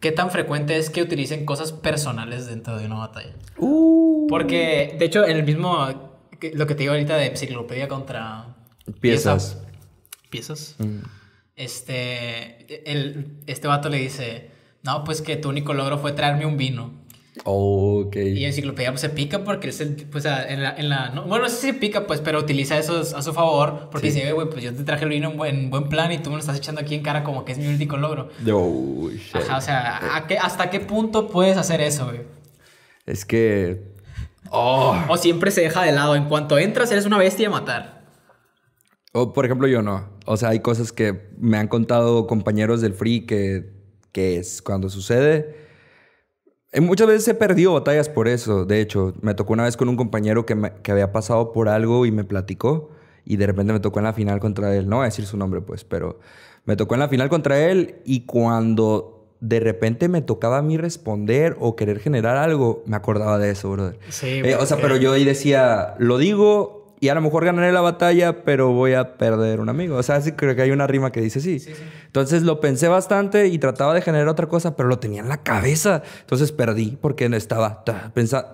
¿Qué tan frecuente es que utilicen cosas personales dentro de una batalla? Uh. Porque, de hecho, en el mismo. Lo que te digo ahorita de enciclopedia contra. Piezas. Piezas. Mm. Este. El, este vato le dice: No, pues que tu único logro fue traerme un vino. Ok. Y Enciclopedia pues, se pica porque es el, pues, bueno, no sé si se pica, pues, pero utiliza eso a su favor porque dice, güey, pues yo te traje el vino en buen, plan y tú me lo estás echando aquí en cara como que es mi único logro. Oh, shit. o sea, ¿hasta qué punto puedes hacer eso, güey? Es que... Oh. O siempre se deja de lado. En cuanto entras, eres una bestia a matar. O, por ejemplo, yo no. O sea, hay cosas que me han contado compañeros del free que, que es cuando sucede eh, muchas veces he perdido batallas por eso. De hecho, me tocó una vez con un compañero que, había pasado por algo y me platicó. Y de repente me tocó en la final contra él. No voy a decir su nombre, pues, pero me tocó en la final contra él. Y cuando de repente me tocaba a mí responder o querer generar algo, me acordaba de eso, brother. Sí, eh, o sea, pero yo ahí decía, lo digo y a lo mejor ganaré la batalla, pero voy a perder un amigo. O sea, sí creo que hay una rima que dice Sí, Entonces lo pensé bastante y trataba de generar otra cosa, pero lo tenía en la cabeza. Entonces perdí porque no estaba,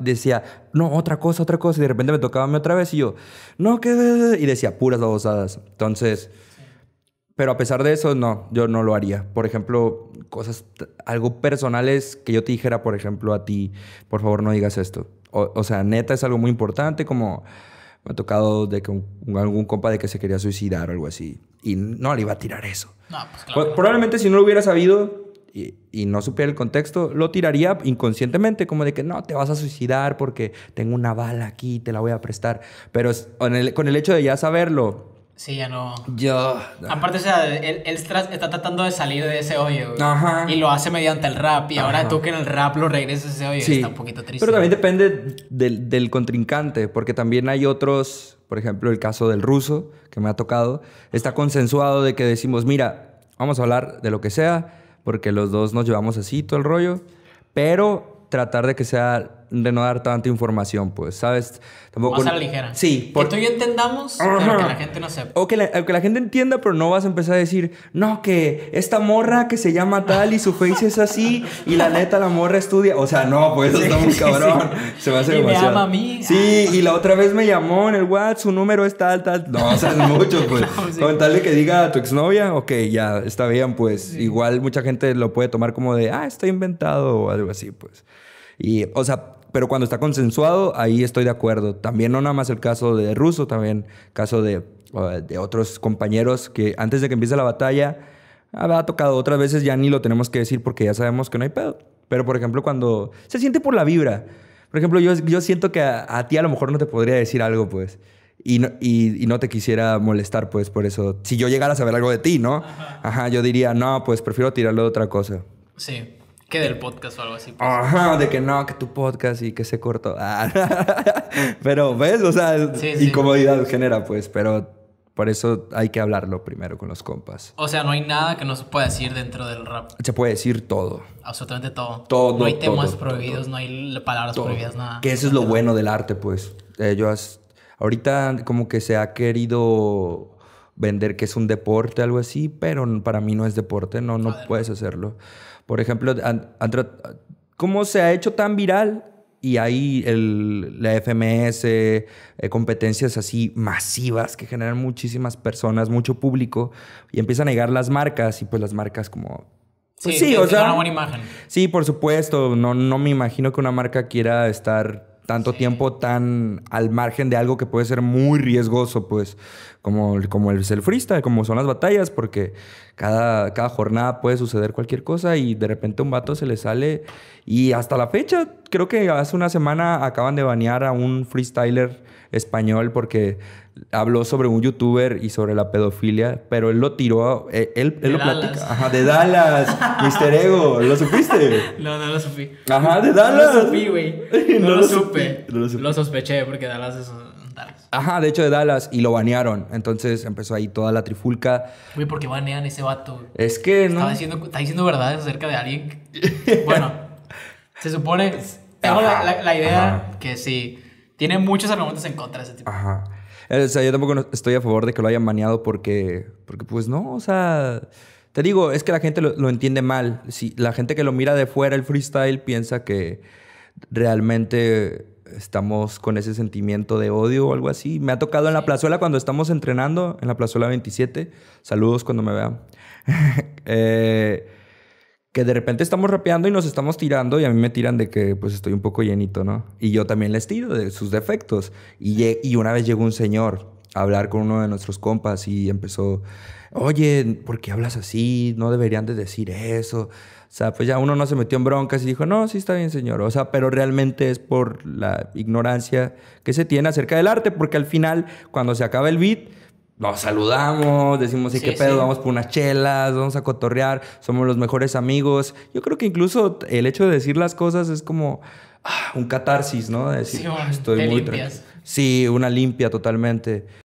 decía, no, otra cosa, otra cosa. Y de repente me tocaba me otra vez y yo, no, que... Y decía puras babosadas. Entonces, pero a pesar de eso, no, yo no lo haría. Por ejemplo, cosas, algo personales que yo te dijera, por ejemplo, a ti, por favor no digas esto. o sea, neta es algo muy importante como me ha tocado de que un, algún compa de que se quería suicidar o algo así. Y no le iba a tirar eso. Pues, pues Probablemente si no lo hubiera sabido y, no supiera el contexto, lo tiraría inconscientemente, como de que no, te vas a suicidar porque tengo una bala aquí, te la voy a prestar. Pero con el, con el hecho de ya saberlo, Sí, ya no. Yo. Aparte, o sea, él, está tratando de salir de ese hoyo. Y lo hace mediante el rap. Y ahora tú que en el rap lo regresas a ese hoyo. Está un poquito triste. Pero también depende del, del, contrincante. Porque también hay otros. Por ejemplo, el caso del ruso, que me ha tocado. Está consensuado de que decimos, mira, vamos a hablar de lo que sea. Porque los dos nos llevamos así todo el rollo. Pero tratar de que sea de no dar tanta información, pues, ¿sabes? Tampoco... Más ligera. Sí. porque Que tú y yo entendamos, que la gente no sepa. O que la, gente entienda, pero no vas a empezar a decir, no, que esta morra que se llama tal y su face es así y la neta la morra estudia. O sea, no, pues, eso está muy cabrón. Se va a hacer y Me llama a mí. Sí, y la otra vez me llamó en el WhatsApp, su número es tal, tal. No, o sea, es mucho, pues. No, que diga a tu exnovia, ok, ya, está bien, pues. Igual mucha gente lo puede tomar como de, ah, está inventado o algo así, pues. Y, o sea, pero cuando está consensuado, ahí estoy de acuerdo. También no nada más el caso de Russo, también caso de, de otros compañeros que antes de que empiece la batalla, ah, ha tocado otras veces, ya ni lo tenemos que decir porque ya sabemos que no hay pedo. Pero, por ejemplo, cuando se siente por la vibra. Por ejemplo, yo, siento que a, ti a lo mejor no te podría decir algo, pues. Y no, y, no, te quisiera molestar, pues, por eso. Si yo llegara a saber algo de ti, ¿no? Ajá, yo diría, no, pues prefiero tirarlo de otra cosa. Sí del podcast o algo así. Pues. de que no, que tu podcast y que se cortó. Ah. pero, ¿ves? O sea, incomodidad genera, pues, pero por eso hay que hablarlo primero con los compas. O sea, no hay nada que no se pueda decir dentro del rap. Se puede decir todo. Absolutamente todo. Todo. No hay temas prohibidos, no hay palabras prohibidas, nada. Que eso es lo bueno del arte, pues. Eh, yo ahorita como que se ha querido vender que es un deporte, algo así, pero para mí no es deporte, no, no puedes hacerlo. Por ejemplo, ¿cómo se ha hecho tan viral? Y ahí el, la FMS, eh, competencias así masivas que generan muchísimas personas, mucho público, y empiezan a llegar las marcas, y pues las marcas como pues sí, o sea. Una imagen. Sí, por supuesto. No, no me imagino que una marca quiera estar tanto tiempo tan al margen de algo que puede ser muy riesgoso, pues como, como es el freestyle, como son las batallas, porque cada, cada jornada puede suceder cualquier cosa y de repente un vato se le sale. Y hasta la fecha, creo que hace una semana acaban de banear a un freestyler español porque habló sobre un youtuber y sobre la pedofilia, pero él lo tiró, eh, él, él, lo Ajá, de Dallas, Mister Ego, ¿lo supiste? No, no lo supí. Ajá, de Dallas. No lo supí, güey. No, lo, supe. lo, sospeché porque Dallas es Dallas. Ajá, de hecho de Dallas y lo banearon. Entonces empezó ahí toda la trifulca. Uy, ¿por qué banean ese vato? Es que no. Está diciendo, verdades acerca de alguien. bueno, se supone. Tengo la, idea que sí. Tiene muchos argumentos en contra de ese tipo. Ajá. Eh, o sea, yo tampoco estoy a favor de que lo hayan baneado porque, porque pues no, o sea, te digo, es que la gente lo, entiende mal. Si la gente que lo mira de fuera el freestyle piensa que realmente estamos con ese sentimiento de odio o algo así. Me ha tocado en la plazuela cuando estamos entrenando, en la plazuela 27. Saludos cuando me vean. Eh, que de repente estamos rapeando y nos estamos tirando y a mí me tiran de que pues estoy un poco llenito, ¿no? Y yo también les tiro de sus defectos. Y, y una vez llegó un señor hablar con uno de nuestros compas y empezó, oye, ¿por qué hablas así? No deberían de decir eso. O sea, pues ya uno no se metió en broncas y dijo, no, sí está bien, señor. O sea, pero realmente es por la ignorancia que se tiene acerca del arte, porque al final, cuando se acaba el beat, nos saludamos, decimos, sí, ¿qué pedo? Vamos por unas chelas, vamos a cotorrear, somos los mejores amigos. Yo creo que incluso el hecho de decir las cosas es como ah, un catarsis, ¿no? decir, ah, estoy muy Sí, una limpia totalmente.